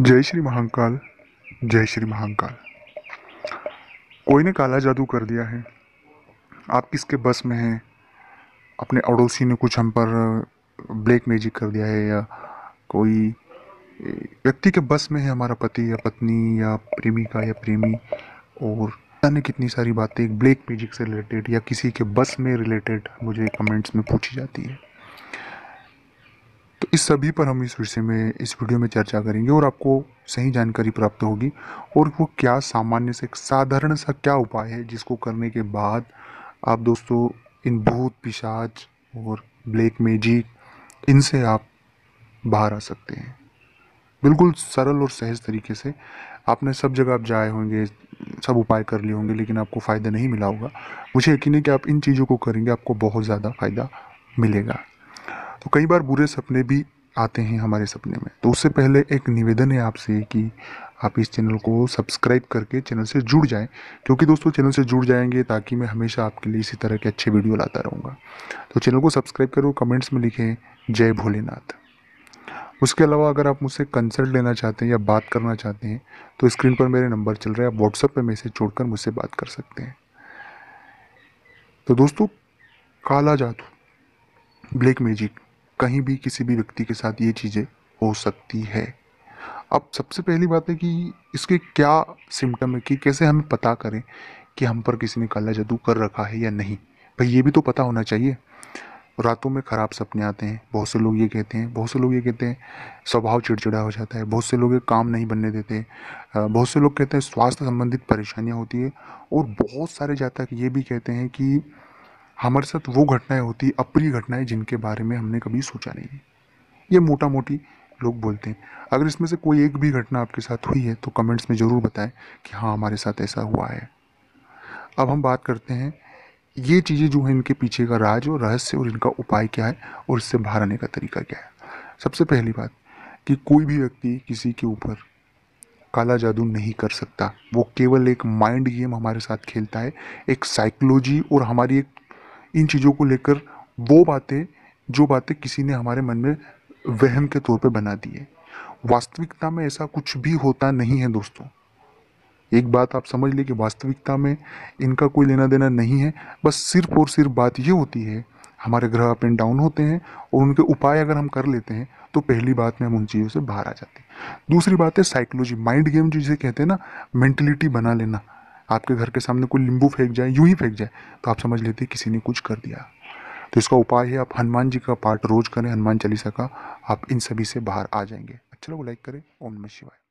जय श्री महाकाल जय श्री महाकाल कोई ने काला जादू कर दिया है आप किसके बस में हैं अपने अड़ोसी ने कुछ हम पर ब्लैक मैजिक कर दिया है या कोई व्यक्ति के बस में है हमारा पति या पत्नी या प्रेमिका या प्रेमी और ने कितनी सारी बातें ब्लैक मैजिक से रिलेटेड या किसी के बस में रिलेटेड मुझे कमेंट्स में पूछी जाती है तो इस सभी पर हम इस विषय में इस वीडियो में चर्चा करेंगे और आपको सही जानकारी प्राप्त होगी और वो क्या सामान्य से साधारण सा क्या उपाय है जिसको करने के बाद आप दोस्तों इन भूत पिशाच और ब्लैक मैजिक इनसे आप बाहर आ सकते हैं बिल्कुल सरल और सहज तरीके से आपने सब जगह आप जाए होंगे सब उपाय कर लिए होंगे लेकिन आपको फ़ायदा नहीं मिला होगा मुझे यकीन है कि आप इन चीज़ों को करेंगे आपको बहुत ज़्यादा फ़ायदा मिलेगा तो कई बार बुरे सपने भी आते हैं हमारे सपने में तो उससे पहले एक निवेदन है आपसे कि आप इस चैनल को सब्सक्राइब करके चैनल से जुड़ जाएं क्योंकि दोस्तों चैनल से जुड़ जाएंगे ताकि मैं हमेशा आपके लिए इसी तरह के अच्छे वीडियो लाता रहूँगा तो चैनल को सब्सक्राइब करो कमेंट्स में लिखें जय भोलेनाथ उसके अलावा अगर आप मुझसे कंसल्ट लेना चाहते हैं या बात करना चाहते हैं तो स्क्रीन पर मेरे नंबर चल रहे हैं आप व्हाट्सएप पर मैसेज छोड़कर मुझसे बात कर सकते हैं तो दोस्तों काला जादू ब्लैक मैजिक कहीं भी किसी भी व्यक्ति के साथ ये चीज़ें हो सकती है अब सबसे पहली बात है कि इसके क्या सिम्टम है कि कैसे हमें पता करें कि हम पर किसी ने काला जादू कर रखा है या नहीं भाई ये भी तो पता होना चाहिए रातों में ख़राब सपने आते हैं बहुत से लोग ये कहते हैं बहुत से लोग ये कहते हैं स्वभाव चिड़चिड़ा हो जाता है बहुत से लोग ये काम नहीं बनने देते बहुत से लोग कहते हैं स्वास्थ्य संबंधित परेशानियाँ होती है और बहुत सारे जातक ये भी कहते हैं कि हमारे साथ वो घटनाएं होती अप्रिय घटनाएं जिनके बारे में हमने कभी सोचा नहीं है ये मोटा मोटी लोग बोलते हैं अगर इसमें से कोई एक भी घटना आपके साथ हुई है तो कमेंट्स में ज़रूर बताएं कि हाँ हमारे साथ ऐसा हुआ है अब हम बात करते हैं ये चीज़ें जो हैं इनके पीछे का राज और रहस्य और इनका उपाय क्या है और इससे बाहर आने का तरीका क्या है सबसे पहली बात कि कोई भी व्यक्ति किसी के ऊपर काला जादू नहीं कर सकता वो केवल एक माइंड गेम हमारे साथ खेलता है एक साइकोलॉजी और हमारी एक इन चीज़ों को लेकर वो बातें जो बातें किसी ने हमारे मन में वहम के तौर पे बना दी है वास्तविकता में ऐसा कुछ भी होता नहीं है दोस्तों एक बात आप समझ लें कि वास्तविकता में इनका कोई लेना देना नहीं है बस सिर्फ और सिर्फ बात ये होती है हमारे ग्रह अप एंड डाउन होते हैं और उनके उपाय अगर हम कर लेते हैं तो पहली बात में हम उन चीज़ों से बाहर आ जाते हैं दूसरी बात है साइकोलॉजी माइंड गेम जिसे कहते हैं ना मेंटलिटी बना लेना आपके घर के सामने कोई नींबू फेंक जाए यूं ही फेंक जाए तो आप समझ लेते किसी ने कुछ कर दिया तो इसका उपाय है आप हनुमान जी का पाठ रोज करें हनुमान चालीसा का आप इन सभी से बाहर आ जाएंगे अच्छा लोग लाइक करें ओम नमः शिवाय